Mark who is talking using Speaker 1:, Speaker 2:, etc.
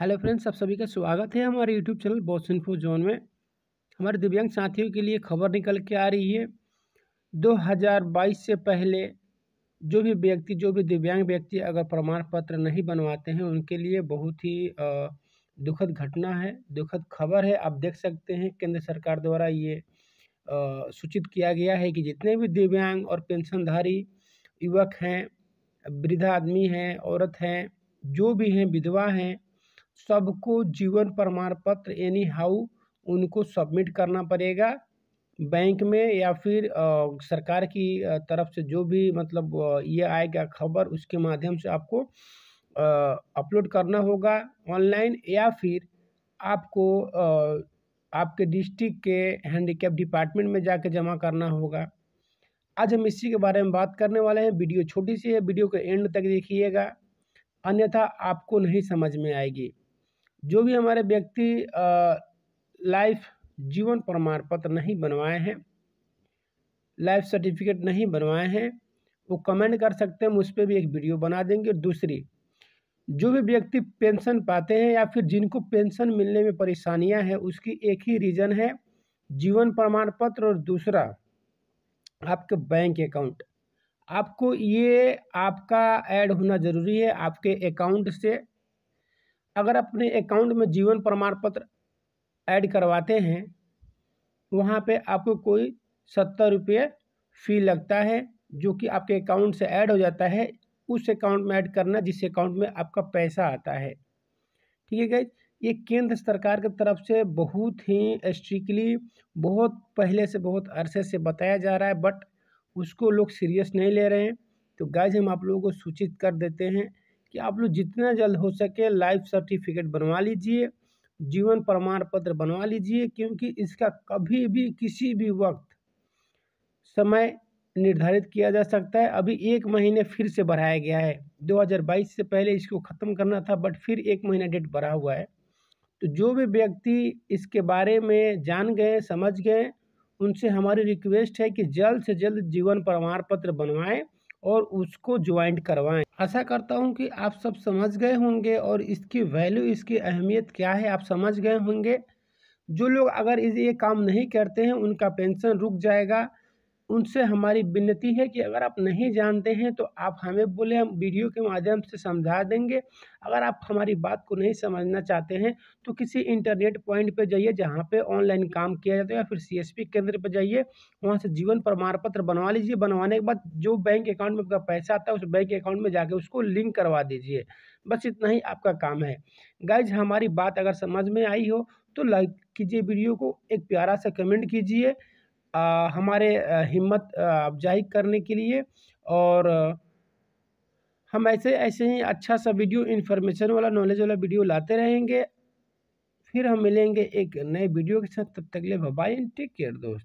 Speaker 1: hello friends आप सभी का स्वागत है हमारे YouTube channel boss info zone में हमारे दिव्यांग साथियों के लिए खबर निकल के आ रही है 2022 से पहले जो भी व्यक्ति जो भी दिव्यांग व्यक्ति अगर प्रमाण पत्र नहीं बनवाते हैं उनके लिए बहुत ही दुखद घटना है दुखद खबर है आप देख सकते हैं केंद्र सरकार द्वारा ये सूचित किया गया है कि जितने भी दिव्यांग और पेंशनधारी युवक हैं वृद्धा आदमी हैं औरत हैं जो भी हैं विधवा हैं सबको जीवन प्रमाण पत्र एनी हाउ उनको सबमिट करना पड़ेगा बैंक में या फिर सरकार की तरफ से जो भी मतलब ये आएगा खबर उसके माध्यम से आपको अपलोड करना होगा ऑनलाइन या फिर आपको आपके डिस्ट्रिक्ट के हैंडीकैप डिपार्टमेंट में जाकर जमा करना होगा आज हम इसी के बारे में बात करने वाले हैं वीडियो छोटी सी है वीडियो के एंड तक देखिएगा अन्यथा आपको नहीं समझ में आएगी जो भी हमारे व्यक्ति लाइफ जीवन प्रमाण पत्र नहीं बनवाए हैं लाइफ सर्टिफिकेट नहीं बनवाए हैं वो कमेंट कर सकते हैं हम उस पर भी एक वीडियो बना देंगे और दूसरी जो भी व्यक्ति पेंशन पाते हैं या फिर जिनको पेंशन मिलने में परेशानियां हैं उसकी एक ही रीज़न है जीवन प्रमाण पत्र और दूसरा आपके बैंक अकाउंट आपको ये आपका ऐड होना ज़रूरी है आपके अकाउंट से अगर अपने अकाउंट में जीवन प्रमाण पत्र ऐड करवाते हैं वहाँ पे आपको कोई सत्तर रुपये फ़ी लगता है जो कि आपके अकाउंट से ऐड हो जाता है उस अकाउंट में ऐड करना जिस अकाउंट में आपका पैसा आता है ठीक है गाइज ये केंद्र सरकार की के तरफ से बहुत ही स्ट्रिकली बहुत पहले से बहुत अरसे से बताया जा रहा है बट उसको लोग सीरियस नहीं ले रहे हैं तो गाइज हम आप लोगों को सूचित कर देते हैं कि आप लोग जितना जल्द हो सके लाइफ सर्टिफिकेट बनवा लीजिए जीवन प्रमाण पत्र बनवा लीजिए क्योंकि इसका कभी भी किसी भी वक्त समय निर्धारित किया जा सकता है अभी एक महीने फिर से बढ़ाया गया है 2022 से पहले इसको ख़त्म करना था बट फिर एक महीना डेट बढ़ा हुआ है तो जो भी व्यक्ति इसके बारे में जान गए समझ गए उनसे हमारी रिक्वेस्ट है कि जल्द से जल्द जीवन प्रमाण पत्र बनवाएँ और उसको ज्वाइंट करवाएँ आशा करता हूँ कि आप सब समझ गए होंगे और इसकी वैल्यू इसकी अहमियत क्या है आप समझ गए होंगे जो लोग अगर ये काम नहीं करते हैं उनका पेंशन रुक जाएगा उनसे हमारी विनती है कि अगर आप नहीं जानते हैं तो आप हमें बोले हम वीडियो के माध्यम से समझा देंगे अगर आप हमारी बात को नहीं समझना चाहते हैं तो किसी इंटरनेट पॉइंट पर जाइए जहाँ पे ऑनलाइन काम किया जाता है या फिर सीएसपी केंद्र पर जाइए वहाँ से जीवन प्रमाण पत्र बनवा लीजिए बनवाने के बाद जो बैंक अकाउंट में आपका पैसा आता है उस बैंक अकाउंट में जाके उसको लिंक करवा दीजिए बस इतना ही आपका काम है गाइज हमारी बात अगर समझ में आई हो तो लाइक कीजिए वीडियो को एक प्यारा सा कमेंट कीजिए हमारे हिम्मत अफजाई करने के लिए और हम ऐसे ऐसे ही अच्छा सा वीडियो इन्फॉर्मेशन वाला नॉलेज वाला वीडियो लाते रहेंगे फिर हम मिलेंगे एक नए वीडियो के साथ तब तक ले बाय एंड टेक केयर दोस्त